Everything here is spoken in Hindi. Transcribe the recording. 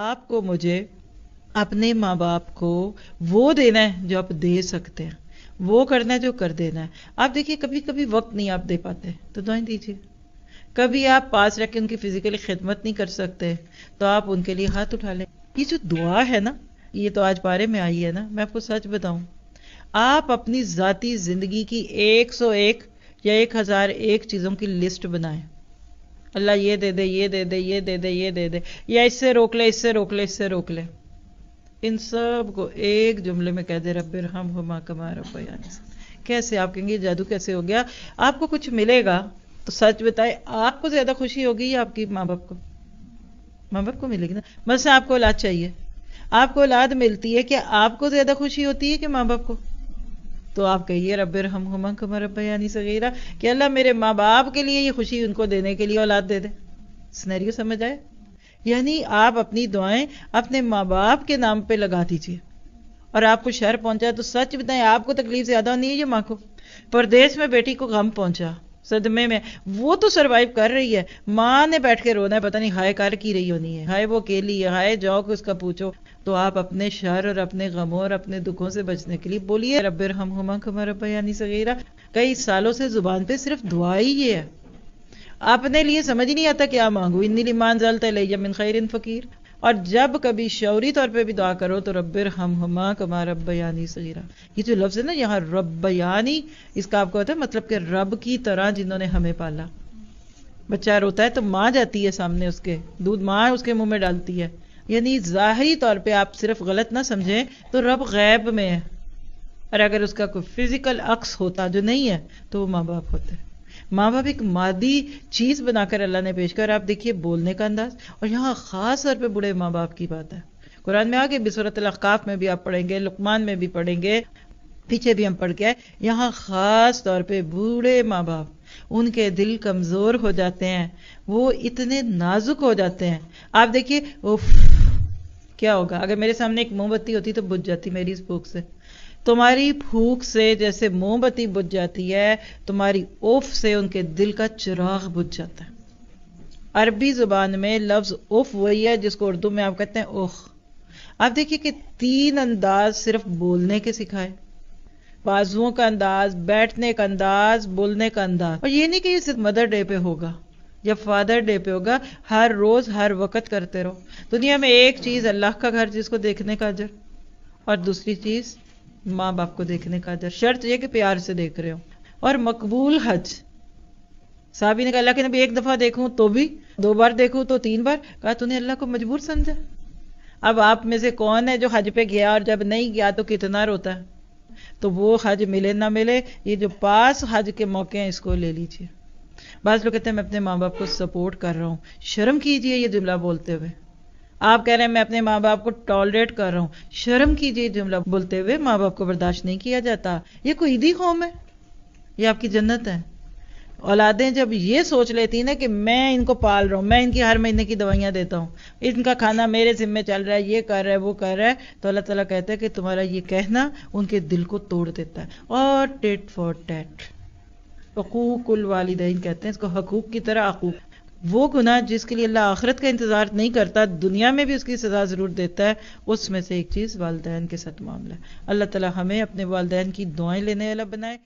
आपको मुझे अपने माँ बाप को वो देना है जो आप दे सकते हैं वो करना है जो कर देना है आप देखिए कभी कभी वक्त नहीं आप दे पाते तो दुआएं दीजिए कभी आप पास रह के उनकी फिजिकली खिदमत नहीं कर सकते तो आप उनके लिए हाथ उठा लें ये जो दुआ है ना ये तो आज बारे में आई है ना मैं आपको सच बताऊं आप अपनी ज़ाती ज़िंदगी की 101 या 1001 चीज़ों की लिस्ट बनाएं अल्लाह ये दे दे ये दे दे ये दे दे ये दे दे या इससे रोक ले इससे रोक ले इससे रोक ले इन सब को एक जुमले में कह दे रब हम हुमा कमा रबयान कैसे आप कहेंगे जादू कैसे हो गया आपको कुछ मिलेगा तो सच बताए आपको ज़्यादा खुशी होगी या आपकी माँ बाप को माँ बाप को मिलेगी ना बस आपको औलाद चाहिए आपको औलाद मिलती है क्या आपको ज़्यादा खुशी होती है कि माँ बाप को तो आप कहिए रब हम हम कम रबयानी सगीरा कि अल्लाह मेरे माँ बाप के लिए ये खुशी उनको देने के लिए औलाद दे दे स्नैरियो समझ आए यानी आप अपनी दुआएं अपने माँ बाप के नाम पे लगा दीजिए और आपको शहर पहुंचा तो सच बताएं आपको तकलीफ ज्यादा होनी है ये माँ को परदेश में बेटी को गम पहुंचा सदमे में वो तो सरवाइव कर रही है माँ ने बैठ के रोना है पता नहीं हाय कार की रही होनी है हाय वो अकेली है हाय जाओ कि उसका पूछो तो आप अपने शहर और अपने गमों और अपने दुखों से बचने के लिए बोलिए रबिर हम हम खमर यानी सगीरा कई सालों से जुबान पे सिर्फ दुआ ही ये है आपने लिए समझ ही नहीं आता क्या मांगू इन मान जल है मिन खैर इन फकीर और जब कभी शौरी तौर पे भी दुआ करो तो रब्बिर हम हमा कमा यानी सगीरा ये जो लफ्ज़ है ना यहाँ रब्बयानी इसका आपको होता है मतलब कि रब की तरह जिन्होंने हमें पाला बच्चा रोता है तो माँ जाती है सामने उसके दूध माँ उसके मुंह में डालती है यानी ज़ाहरी तौर पे आप सिर्फ गलत ना समझें तो रब गैब में है और अगर उसका कोई फिजिकल अक्स होता जो नहीं है तो वो माँ बाप होते हैं माँ बाप एक मादी चीज़ बनाकर अल्लाह ने पेश कर आप देखिए बोलने का अंदाज और यहाँ ख़ास तौर पर बुढ़े माँ बाप की बात है कुरान में आगे बिसरत अकाफ में भी आप पढ़ेंगे लुकमान में भी पढ़ेंगे पीछे भी हम पढ़ के आए यहाँ ख़ास तौर पे बूढ़े माँ बाप उनके दिल कमज़ोर हो जाते हैं वो इतने नाजुक हो जाते हैं आप देखिए वो क्या होगा अगर मेरे सामने एक मोमबत्ती होती तो बुझ जाती मेरी इस भूख से तुम्हारी भूख से जैसे मोमबत्ती बुझ जाती है तुम्हारी उफ से उनके दिल का चिराग बुझ जाता है अरबी जुबान में लफ्ज उफ वही है जिसको उर्दू में आप कहते हैं उख आप देखिए कि तीन अंदाज सिर्फ बोलने के सिखाए बाजुओं का अंदाज बैठने का अंदाज बोलने का अंदाज और ये नहीं कि ये सिर्फ मदर डे पे होगा जब फादर डे पे होगा हर रोज हर वक्त करते रहो दुनिया में एक चीज अल्लाह का घर जिसको देखने का अजर और दूसरी चीज माँ बाप को देखने का अजर शर्त यह कि प्यार से देख रहे हो और मकबूल हज साहबी ने कहा अल्लाह के नबी एक दफा देखूं तो भी दो बार देखूं तो तीन बार कहा तूने अल्लाह को मजबूर समझा अब आप में से कौन है जो हज पे गया और जब नहीं गया तो कितना रोता है तो वो हज मिले ना मिले ये जो पास हज के मौके हैं इसको ले लीजिए बाद लोग कहते हैं मैं अपने माँ बाप को सपोर्ट कर रहा हूँ शर्म कीजिए ये जुमला बोलते हुए आप कह रहे हैं मैं अपने माँ बाप को टॉलरेट कर रहा हूँ शर्म कीजिए जुमला बोलते हुए माँ बाप को बर्दाश्त नहीं किया जाता ये कोई ईदी कौम है ये आपकी जन्नत है औलादें जब ये सोच लेती ना कि मैं इनको पाल रहा हूँ मैं इनकी हर महीने की दवाइयाँ देता हूँ इनका खाना मेरे जिम्मे चल रहा है ये कर रहा है वो कर रहा है तो अल्लाह तला कहता है कि तुम्हारा ये कहना उनके दिल को तोड़ देता है और टेट फॉर टेट हकूकुल वालदेन कहते हैं इसको हकूक की तरह हकूक वो गुनाह जिसके लिए अल्लाह आखरत का इंतज़ार नहीं करता दुनिया में भी उसकी सज़ा ज़रूर देता है उसमें से एक चीज़ वालदेन के साथ मामला अल्लाह ताला हमें अपने वालदेन की दुआएं लेने वाला बनाए